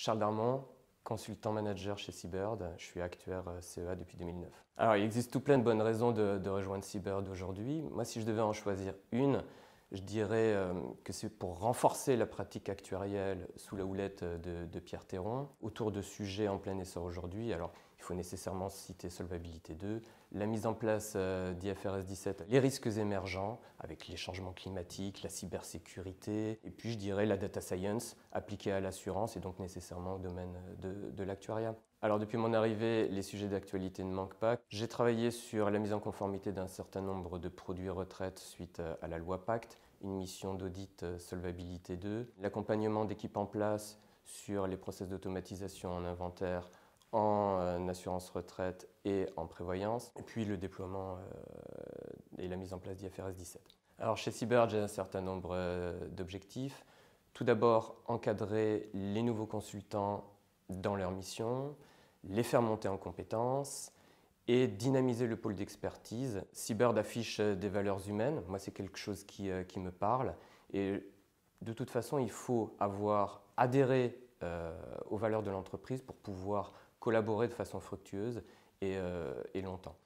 Charles Darmon, consultant manager chez Seabird. Je suis actuaire euh, CEA depuis 2009. Alors, il existe tout plein de bonnes raisons de, rejoindre Seabird aujourd'hui. Moi, si je devais en choisir une, je dirais euh, que c'est pour renforcer la pratique actuarielle sous la houlette euh, de, Pierre Théron autour de sujets en plein essor aujourd'hui. Alors, il faut nécessairement citer Solvabilité 2, la mise en place euh, d'IFRS 17, les risques émergents avec les changements climatiques, la cybersécurité, et puis je dirais la data science appliquée à l'assurance et donc nécessairement au domaine euh, de, de l'actuariat. Alors depuis mon arrivée, les sujets d'actualité ne manquent pas. J'ai travaillé sur la mise en conformité d'un certain nombre de produits retraite suite euh, à la loi Pacte, une mission d'audit Solvabilité 2, l'accompagnement d'équipes en place sur les process d'automatisation en inventaire en assurance retraite et en prévoyance, et puis le déploiement euh, et la mise en place d'IFRS 17. Alors chez Cyber, j'ai un certain nombre euh, d'objectifs. Tout d'abord, encadrer les nouveaux consultants dans leur mission, les faire monter en compétences et dynamiser le pôle d'expertise. Cyberd affiche euh, des valeurs humaines, moi c'est quelque chose qui, qui, me parle, et de toute façon il faut avoir adhéré aux valeurs de l'entreprise pour pouvoir collaborer de façon fructueuse et, euh, et longtemps.